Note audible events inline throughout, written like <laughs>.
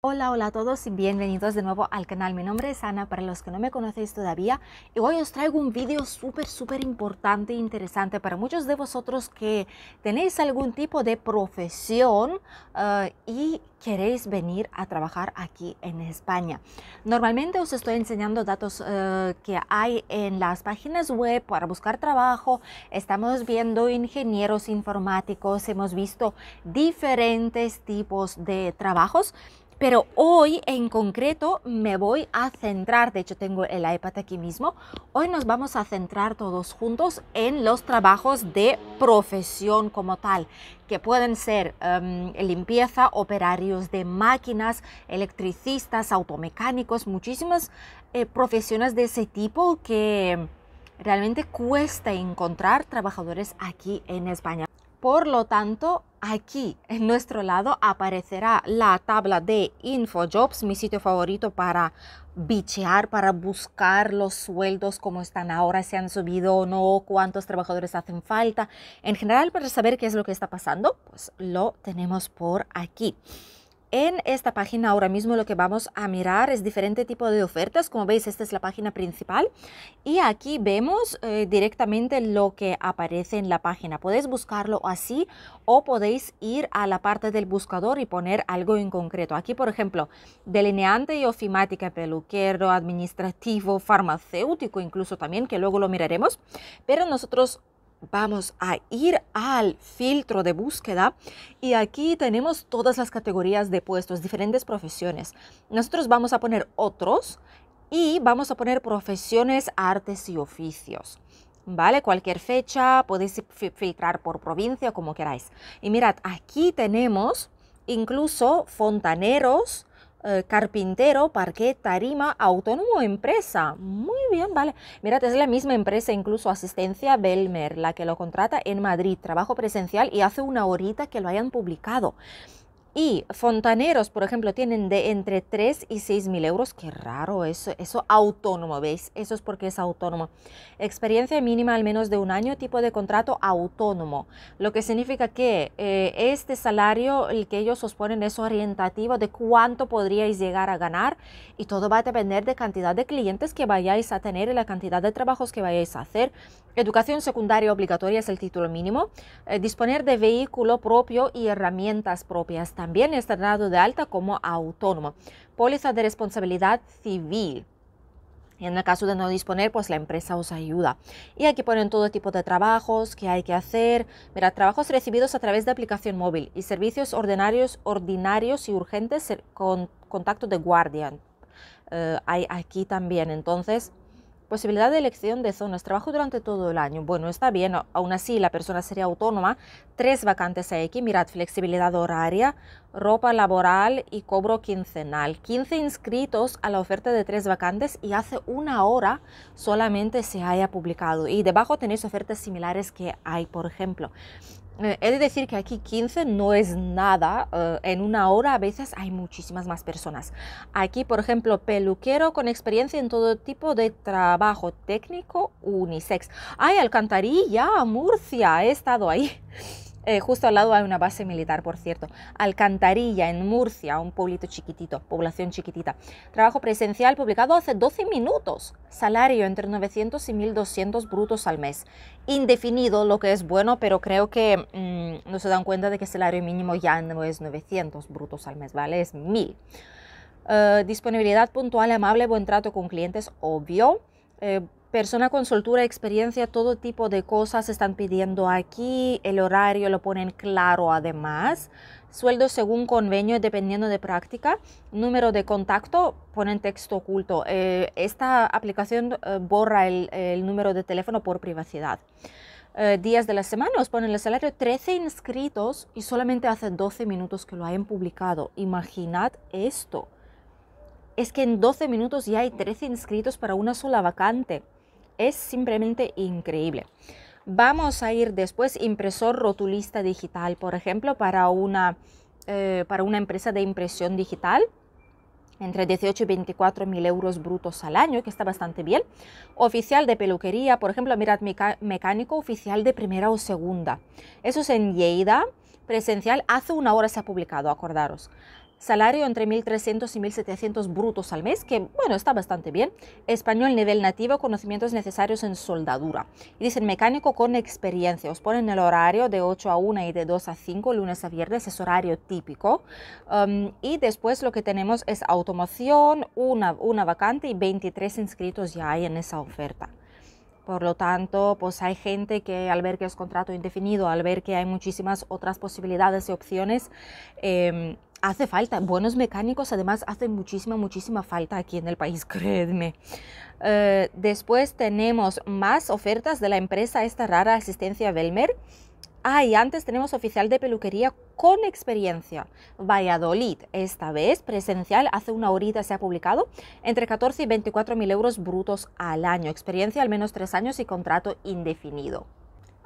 Hola, hola a todos y bienvenidos de nuevo al canal. Mi nombre es Ana, para los que no me conocéis todavía, y hoy os traigo un vídeo súper, súper importante e interesante para muchos de vosotros que tenéis algún tipo de profesión eh, y queréis venir a trabajar aquí en España. Normalmente os estoy enseñando datos eh, que hay en las páginas web para buscar trabajo. Estamos viendo ingenieros informáticos, hemos visto diferentes tipos de trabajos pero hoy en concreto me voy a centrar, de hecho tengo el iPad aquí mismo, hoy nos vamos a centrar todos juntos en los trabajos de profesión como tal, que pueden ser em, limpieza, operarios de máquinas, electricistas, automecánicos, muchísimas eh, profesiones de ese tipo que realmente cuesta encontrar trabajadores aquí en España. Por lo tanto, aquí en nuestro lado aparecerá la tabla de InfoJobs, mi sitio favorito para bichear, para buscar los sueldos, cómo están ahora, si han subido o no, cuántos trabajadores hacen falta. En general, para saber qué es lo que está pasando, pues lo tenemos por aquí. En esta página ahora mismo lo que vamos a mirar es diferente tipo de ofertas. Como veis, esta es la página principal y aquí vemos eh, directamente lo que aparece en la página. Podéis buscarlo así o podéis ir a la parte del buscador y poner algo en concreto. Aquí, por ejemplo, delineante y ofimática, peluquero, administrativo, farmacéutico, incluso también, que luego lo miraremos. Pero nosotros vamos a ir al filtro de búsqueda y aquí tenemos todas las categorías de puestos, diferentes profesiones. Nosotros vamos a poner otros y vamos a poner profesiones, artes y oficios. ¿Vale? Cualquier fecha, podéis filtrar por provincia, como queráis. Y mirad, aquí tenemos incluso fontaneros, eh, carpintero, parque, tarima, autónomo, empresa. Muy bien, vale. Mira, es la misma empresa, incluso asistencia Belmer, la que lo contrata en Madrid, trabajo presencial y hace una horita que lo hayan publicado. Y fontaneros, por ejemplo, tienen de entre 3 y 6 mil euros. Qué raro eso. Eso autónomo, ¿veis? Eso es porque es autónomo. Experiencia mínima al menos de un año, tipo de contrato autónomo. Lo que significa que eh, este salario, el que ellos os ponen, es orientativo de cuánto podríais llegar a ganar. Y todo va a depender de cantidad de clientes que vayáis a tener y la cantidad de trabajos que vayáis a hacer. Educación secundaria obligatoria es el título mínimo. Eh, disponer de vehículo propio y herramientas propias también también está dado de alta como autónomo. Póliza de responsabilidad civil. En el caso de no disponer, pues la empresa os ayuda. Y aquí ponen todo tipo de trabajos que hay que hacer. Mira, trabajos recibidos a través de aplicación móvil y servicios ordinarios, ordinarios y urgentes con contacto de guardian. Eh, hay aquí también. Entonces, Posibilidad de elección de zonas, trabajo durante todo el año. Bueno, está bien, aún así la persona sería autónoma. Tres vacantes hay aquí, mirad, flexibilidad horaria, ropa laboral y cobro quincenal. 15 inscritos a la oferta de tres vacantes y hace una hora solamente se haya publicado. Y debajo tenéis ofertas similares que hay, por ejemplo. Eh, he de decir que aquí 15 no es nada. Eh, en una hora a veces hay muchísimas más personas. Aquí, por ejemplo, peluquero con experiencia en todo tipo de trabajo técnico unisex. ¡Ay, Alcantarilla, Murcia! He estado ahí. Eh, justo al lado hay una base militar, por cierto. Alcantarilla, en Murcia, un pueblito chiquitito, población chiquitita. Trabajo presencial publicado hace 12 minutos. Salario entre 900 y 1200 brutos al mes. Indefinido, lo que es bueno, pero creo que mm, no se dan cuenta de que el salario mínimo ya no es 900 brutos al mes, ¿vale? Es 1000. Eh, disponibilidad puntual, amable, buen trato con clientes, obvio. Eh, Persona con soltura, experiencia, todo tipo de cosas están pidiendo aquí. El horario lo ponen claro además. Sueldo según convenio dependiendo de práctica. Número de contacto, ponen texto oculto. Eh, esta aplicación eh, borra el, número de teléfono por privacidad. Eh, días de la semana os ponen el salario 13 inscritos y solamente hace 12 minutos que lo hayan publicado. Imaginad esto. Es que en 12 minutos ya hay 13 inscritos para una sola vacante es simplemente increíble. Vamos a ir después impresor rotulista digital, por ejemplo, para una, eh, para una empresa de impresión digital entre 18 y 24 mil euros brutos al año, que está bastante bien. Oficial de peluquería, por ejemplo, mirad, mecánico oficial de primera o segunda. Eso es en Lleida, presencial, hace una hora se ha publicado, acordaros salario entre 1.300 y 1.700 brutos al mes, que bueno, está bastante bien. Español nivel nativo, conocimientos necesarios en soldadura. Y dicen mecánico con experiencia. Os ponen el horario de 8 a 1 y de 2 a 5, lunes a viernes, es horario típico. Um, y después lo que tenemos es automoción, una, una vacante y 23 inscritos ya hay en esa oferta. Por lo tanto, pues hay gente que al ver que es contrato indefinido, al ver que hay muchísimas otras posibilidades y opciones, eh, hace falta, buenos mecánicos además hacen muchísima, muchísima falta aquí en el país, <laughs> créedme. Eh, después tenemos más ofertas de la empresa esta rara asistencia Belmer. Ah, y antes tenemos oficial de peluquería con experiencia. Valladolid, esta vez presencial, hace una horita se ha publicado, entre 14 y 24 mil euros brutos al año. Experiencia al menos tres años y contrato indefinido.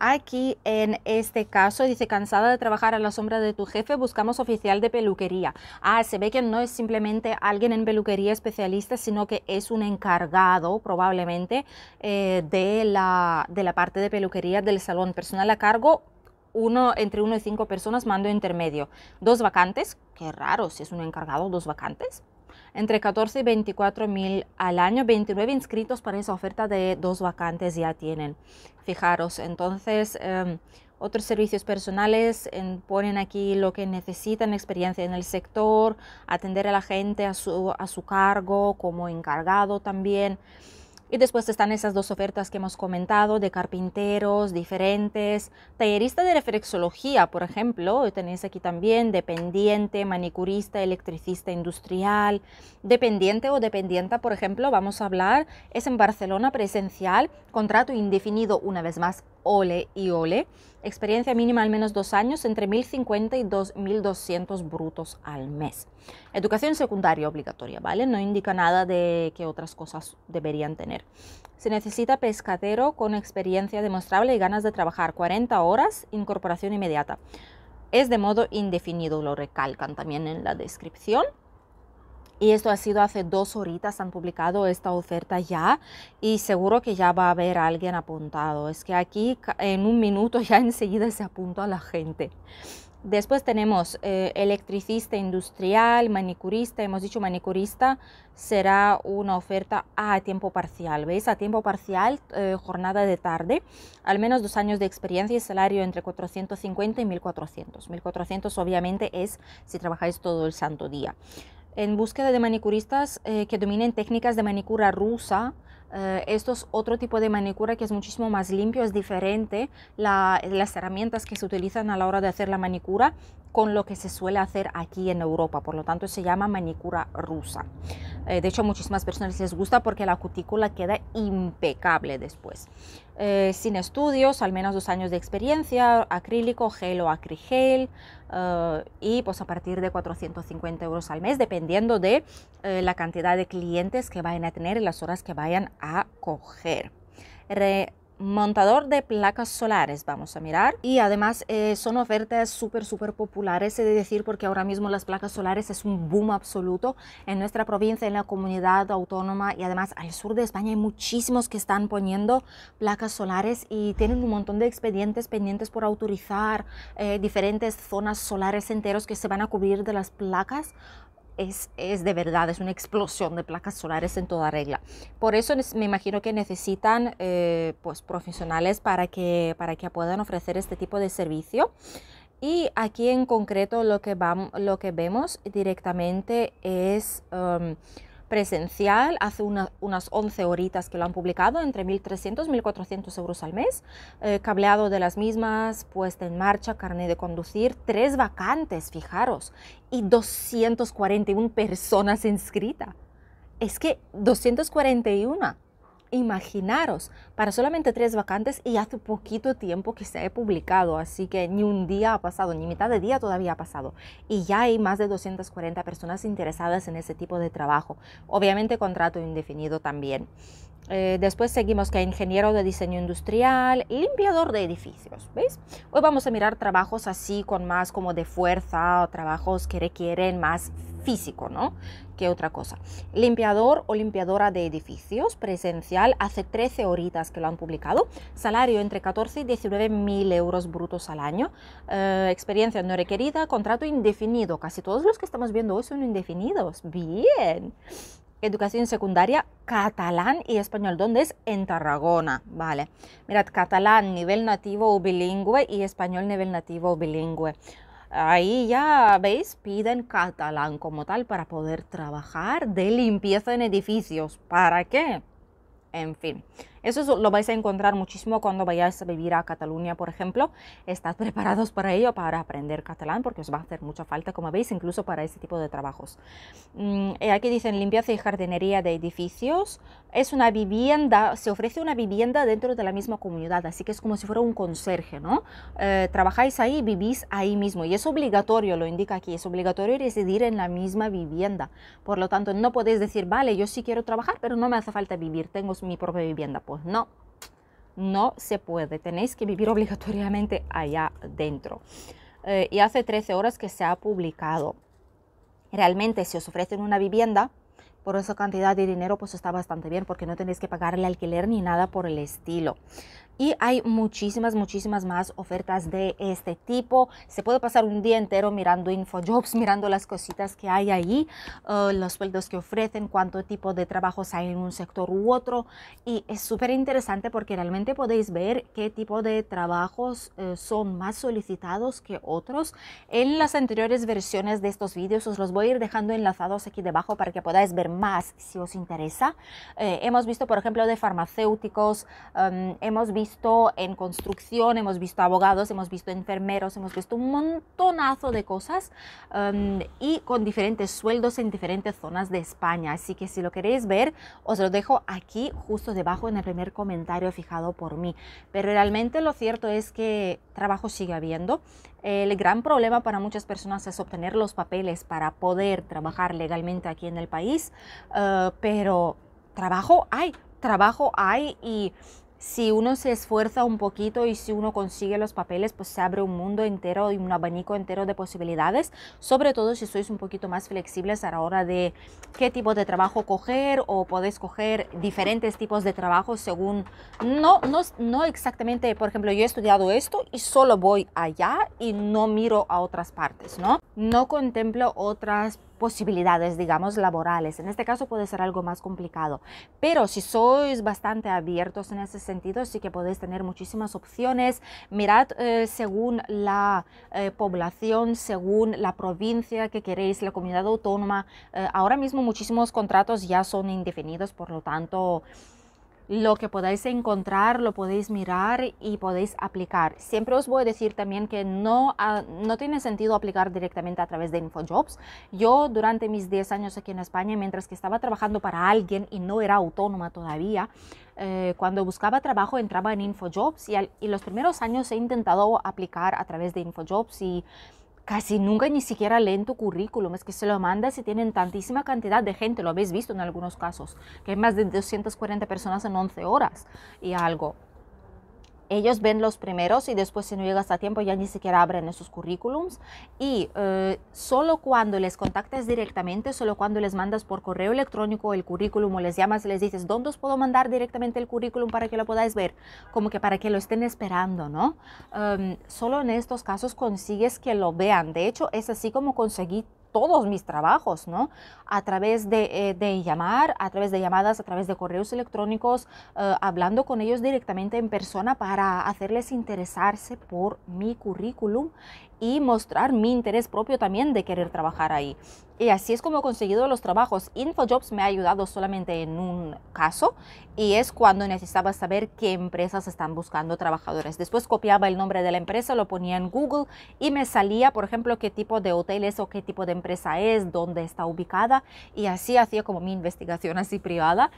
Aquí en este caso dice cansada de trabajar a la sombra de tu jefe, buscamos oficial de peluquería. Ah, se ve que no es simplemente alguien en peluquería especialista, sino que es un encargado probablemente eh, de, la, parte de peluquería del salón personal a cargo uno, entre uno y cinco personas, mando intermedio. Dos vacantes, qué raro, si es un encargado, dos vacantes, entre 14 y 24 mil al año. 29 inscritos para esa oferta de dos vacantes ya tienen. Fijaros, entonces... Em, otros servicios personales ponen aquí lo que necesitan, experiencia en el sector, atender a la gente a su, a su cargo como encargado también. Y después están esas dos ofertas que hemos comentado de carpinteros diferentes, tallerista de reflexología, por ejemplo, tenéis aquí también dependiente, manicurista, electricista industrial, dependiente o dependienta, por ejemplo, vamos a hablar, es en Barcelona presencial, contrato indefinido una vez más Ole y Ole. Experiencia mínima al menos dos años, entre 1.050 y 2.200 brutos al mes. Educación secundaria obligatoria, ¿vale? No indica nada de qué otras cosas deberían tener. Se necesita pescadero con experiencia demostrable y ganas de trabajar 40 horas, incorporación inmediata. Es de modo indefinido, lo recalcan también en la descripción. Y esto ha sido hace dos horitas, han publicado esta oferta ya y seguro que ya va a haber alguien apuntado. Es que aquí en un minuto <laughs> ya enseguida se apuntó a la gente. Después tenemos eh, electricista industrial, manicurista, hemos dicho manicurista, será una oferta a tiempo parcial, ¿veis? A tiempo parcial, eh, jornada de tarde, al menos dos años de experiencia y salario entre 450 y 1400. 1400 obviamente es si trabajáis todo el santo día en búsqueda de manicuristas eh, que dominen técnicas de manicura rusa. Eh, esto es otro tipo de manicura que es muchísimo más limpio, es diferente las herramientas que se utilizan a la hora de hacer la manicura con lo que se suele hacer aquí en Europa, por lo tanto se llama manicura rusa. Eh, de hecho, muchísimas personas les gusta porque la cutícula queda impecable después. Eh, sin estudios, al menos dos años de experiencia, acrílico, gel o acrigel, eh, y pues a partir de 450 euros al mes, dependiendo de la cantidad de clientes que vayan a tener y las horas que vayan a coger montador de placas solares, vamos a mirar. Y además eh, son ofertas súper, súper populares, he de decir, porque ahora mismo las placas solares es un boom absoluto en nuestra provincia, en la comunidad autónoma y además al sur de España hay muchísimos que están poniendo placas solares y tienen un montón de expedientes pendientes por autorizar eh, diferentes zonas solares enteros que se van a cubrir de las placas es, es, de verdad, es una explosión de placas solares en toda regla. Por eso me imagino que necesitan eh, pues, profesionales para que, para que puedan ofrecer este tipo de servicio. Y aquí en concreto lo que, vamos, lo que vemos directamente es... Em, presencial hace unas 11 horitas que lo han publicado, entre 1.300 y 1.400 euros al mes. Eh, cableado de las mismas, puesta en marcha, carnet de conducir, tres vacantes, fijaros, y 241 personas inscritas. Es que 241 imaginaros, para solamente tres vacantes y hace poquito tiempo que se ha publicado, así que ni un día ha pasado, ni mitad de día todavía ha pasado. Y ya hay más de 240 personas interesadas en ese tipo de trabajo. Obviamente contrato indefinido también. Eh, después seguimos que ingeniero de diseño industrial, limpiador de edificios, ¿veis? Hoy vamos a mirar trabajos así con más como de fuerza o trabajos que requieren más físico, ¿no? Que otra cosa. Limpiador o limpiadora de edificios, presencial, hace 13 horitas que lo han publicado, salario entre 14 y 19 mil euros brutos al año, eh, experiencia no requerida, contrato indefinido, casi todos los que estamos viendo hoy son indefinidos, bien educación secundaria catalán y español. ¿Dónde es? En Tarragona, ¿vale? Mirad, catalán nivel nativo o bilingüe y español nivel nativo o bilingüe. Ahí ya veis, piden catalán como tal para poder trabajar de limpieza en edificios. ¿Para qué? En fin, eso lo vais a encontrar muchísimo cuando vayáis a vivir a Cataluña, por ejemplo. Estad <laughs> preparados para ello, para aprender catalán, porque os va a hacer mucha falta, como veis, incluso para este tipo de trabajos. Mm, eh, aquí dicen limpieza y jardinería de edificios. Es una vivienda, se ofrece una vivienda dentro de la misma comunidad, así que es como si fuera un conserje, ¿no? Eh, trabajáis ahí, vivís ahí mismo y es obligatorio, lo indica aquí, es obligatorio residir en la misma vivienda. Por lo tanto, no podéis decir, vale, yo sí quiero trabajar, pero no me hace falta vivir, tengo mi propia vivienda pues no, no se puede, tenéis que vivir obligatoriamente allá dentro. Eh, y hace 13 horas que se ha publicado. Realmente, si os ofrecen una vivienda, por esa cantidad de dinero, pues está bastante bien, porque no tenéis que pagar el alquiler ni nada por el estilo y hay muchísimas, muchísimas más ofertas de este tipo. Se puede pasar un día entero mirando InfoJobs, mirando las cositas que hay ahí, eh, los sueldos que ofrecen, cuánto tipo de trabajos hay en un sector u otro. Y es súper interesante porque realmente podéis ver qué tipo de trabajos eh, son más solicitados que otros. En las anteriores versiones de estos vídeos os los voy a ir dejando enlazados aquí debajo para que podáis ver más si os interesa. Eh, hemos visto, por ejemplo, de farmacéuticos, em, hemos visto en construcción, hemos visto abogados, hemos visto enfermeros, hemos visto un montonazo de cosas em, y con diferentes sueldos en diferentes zonas de España. Así que si lo queréis ver, os lo dejo aquí justo debajo en el primer comentario fijado por mí. Pero realmente lo cierto es que trabajo sigue habiendo. El gran problema para muchas personas es obtener los papeles para poder trabajar legalmente aquí en el país, eh, pero trabajo hay, trabajo hay y si uno se esfuerza un poquito y si uno consigue los papeles, pues se abre un mundo entero y un abanico entero de posibilidades, sobre todo si sois un poquito más flexibles a la hora de qué tipo de trabajo coger o podéis coger diferentes tipos de trabajo según, no, no, no exactamente, por ejemplo, yo he estudiado esto y solo voy allá y no miro a otras partes, ¿no? No contemplo otras posibilidades, digamos, laborales. En este caso puede ser algo más complicado, pero si sois bastante abiertos en ese sentido, sí que podéis tener muchísimas opciones. Mirad eh, según la eh, población, según la provincia que queréis, la comunidad autónoma. Eh, ahora mismo muchísimos contratos ya son indefinidos, por lo tanto lo que podáis encontrar, lo podéis mirar y podéis aplicar. Siempre os voy a decir también que no, ah, no tiene sentido aplicar directamente a través de InfoJobs. Yo durante mis 10 años aquí en España, mientras que estaba trabajando para alguien y no era autónoma todavía, eh, cuando buscaba trabajo entraba en InfoJobs y, y los primeros años he intentado aplicar a través de InfoJobs y casi nunca ni siquiera leen tu currículum, es que se lo mandas y tienen tantísima cantidad de gente, lo habéis visto en algunos casos, que hay más de 240 personas en 11 horas y algo ellos ven los primeros y después si no llegas a tiempo ya ni siquiera abren esos currículums y eh, solo cuando les contactas directamente, solo cuando les mandas por correo electrónico el currículum o les llamas y les dices, ¿dónde os puedo mandar directamente el currículum para que lo podáis ver? Como que para que lo estén esperando, ¿no? Em, solo en estos casos consigues que lo vean. De hecho, es así como conseguí todos mis trabajos, ¿no? A través eh, de, llamar, a través de llamadas, a través de correos electrónicos, eh, hablando con ellos directamente en persona para hacerles interesarse por mi currículum y mostrar mi interés propio también de querer trabajar ahí. Y así es como he conseguido los trabajos. InfoJobs me ha ayudado solamente en un caso y es cuando necesitaba saber qué empresas están buscando trabajadores. Después copiaba el nombre de la empresa, lo ponía en Google y me salía, por ejemplo, qué tipo de hotel es o qué tipo de empresa es, dónde está ubicada y así hacía como mi investigación así privada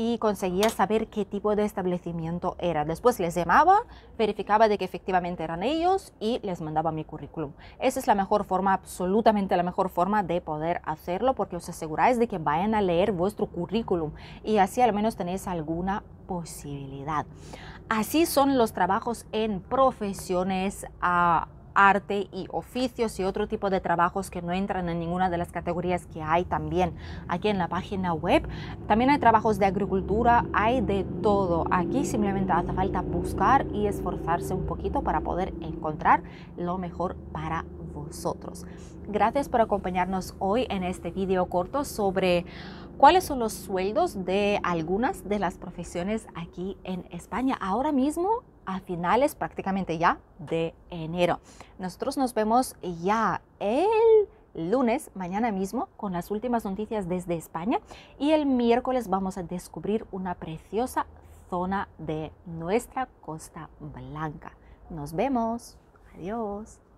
y conseguía saber qué tipo de establecimiento era. Después les llamaba, verificaba de que efectivamente eran ellos y les mandaba mi currículum. Esa es la mejor forma, absolutamente la mejor forma de poder hacerlo porque os aseguráis de que vayan a leer vuestro currículum y así al menos tenéis alguna posibilidad. Así son los trabajos en profesiones a ah, arte y oficios y otro tipo de trabajos que no entran en ninguna de las categorías que hay también aquí en la página web. También hay trabajos de agricultura, hay de todo. Aquí simplemente hace falta buscar y esforzarse un poquito para poder encontrar lo mejor para vosotros. Gracias por acompañarnos hoy en este video corto sobre cuáles son los sueldos de algunas de las profesiones aquí en España. Ahora mismo a finales prácticamente ya de enero. Nosotros nos vemos ya el lunes, mañana mismo, con las últimas noticias desde España y el miércoles vamos a descubrir una preciosa zona de nuestra Costa Blanca. Nos vemos. Adiós.